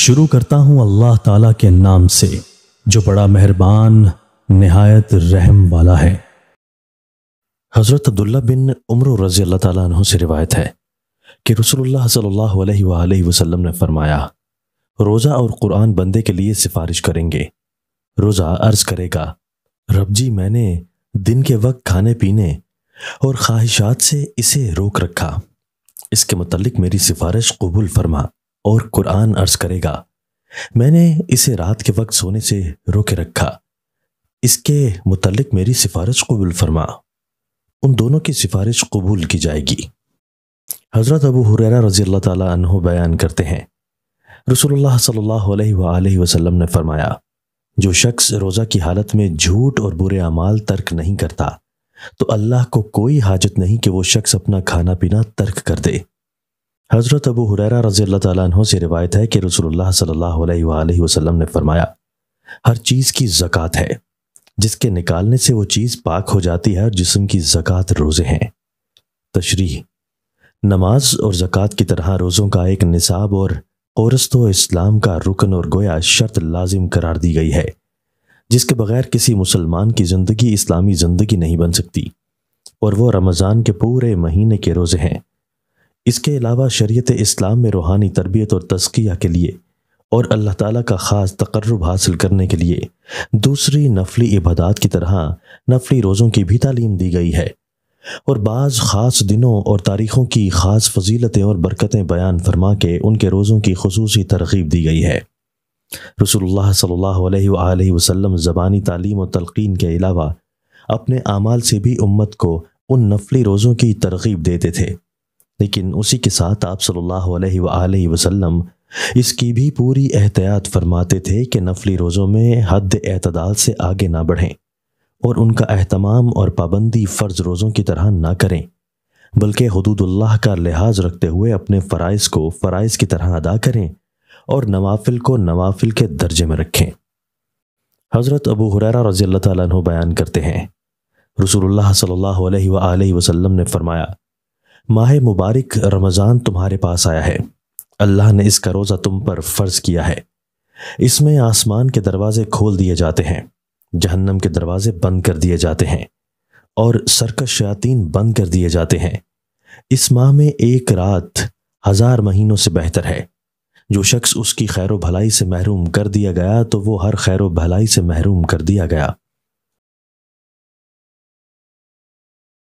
शुरू करता हूं अल्लाह ताला के नाम से जो बड़ा मेहरबान नहायत रहम वाला है हज़रत अब्दुल्ला बिन उम्र रजी अल्लाह तु से रिवायत है कि रसूलुल्लाह सल्लल्लाहु अलैहि वसल्लम ने फरमाया रोज़ा और कुरान बंदे के लिए सिफारिश करेंगे रोज़ा अर्ज़ करेगा रब जी मैंने दिन के वक्त खाने पीने और ख्वाहिशात से इसे रोक रखा इसके मतलब मेरी सिफारिश कबूल फरमा और कुरान अर्ज करेगा मैंने इसे रात के वक्त सोने से रोके रखा इसके मुतलक मेरी सिफारिश कबूल फरमा उन दोनों की सिफारिश कबूल की जाएगी हज़रत अबू हुरैरा रज़ी अल्लाह तु बयान करते हैं रसूलुल्लाह सल्लल्लाहु अलैहि वसल्लम ने फरमाया जो शख्स रोज़ा की हालत में झूठ और बुरे अमाल तर्क नहीं करता तो अल्लाह को कोई हाजत नहीं कि वो शख्स अपना खाना पीना तर्क कर दे हज़रत अबू हुरैरा रज़ी अल्लाह तु से रिवायत है कि रसोल्ला सल्लल्लाहु अलैहि वसल्लम ने फरमाया हर चीज़ की ज़क़़त है जिसके निकालने से वो चीज़ पाक हो जाती है और जिसम की ज़क़़त रोज़े हैं तशरी नमाज और ज़क़़त की तरह रोज़ों का एक निसाब और औरस्त इस्लाम का रुकन और गोया शर्त लाजिम करार दी गई है जिसके बगैर किसी मुसलमान की ज़िंदगी इस्लामी ज़िंदगी नहीं बन सकती और वो रमज़ान के पूरे महीने के रोज़े हैं इसके अलावा शरीयत इस्लाम में रूहानी तरबियत और तस्किया के लिए और अल्लाह ताला का ख़ास तकर्रब हासिल करने के लिए दूसरी नफली इबादत की तरह नफली रोज़ों की भी तालीम दी गई है और बाज़ ख़ास दिनों और तारीख़ों की ख़ास फजीलतें और बरकतें बयान फरमा के उनके रोज़ों की खसूस तरगीब दी गई है रसोल्ला सल्ला वसम ज़बानी तालीम और तलकिन के अलावा अपने आमाल से भी उम्मत को उन नफली रोज़ों की तरगीब देते थे लेकिन उसी के साथ आप सल्लल्लाहु अलैहि वसल्लम इसकी भी पूरी एहतियात फरमाते थे कि नफली रोज़ों में हद अतदाल से आगे ना बढ़ें और उनका अहतमाम और पाबंदी फ़र्ज रोज़ों की तरह ना करें बल्कि हदूदुल्लाह का लिहाज रखते हुए अपने फ़राइज को फ़रज़ की तरह अदा करें और नवाफिल को नवाफिल के दर्जे में रखें हज़रत अबू हुररा रज़ी अल्लाह बयान करते हैं रसूलुल्लाह सल्लल्लाहु अलैहि वसल्लम ने फरमाया माह मुबारक रमज़ान तुम्हारे पास आया है अल्लाह ने इसका रोज़ा तुम पर फ़र्ज़ किया है इसमें आसमान के दरवाज़े खोल दिए जाते हैं जहन्नम के दरवाज़े बंद कर दिए जाते हैं और सरकश शयातीन बंद कर दिए जाते हैं इस माह में एक रात हज़ार महीनों से बेहतर है जो शख्स उसकी खैर भलाई से महरूम कर दिया गया तो वो हर खैर भलाई से महरूम कर दिया गया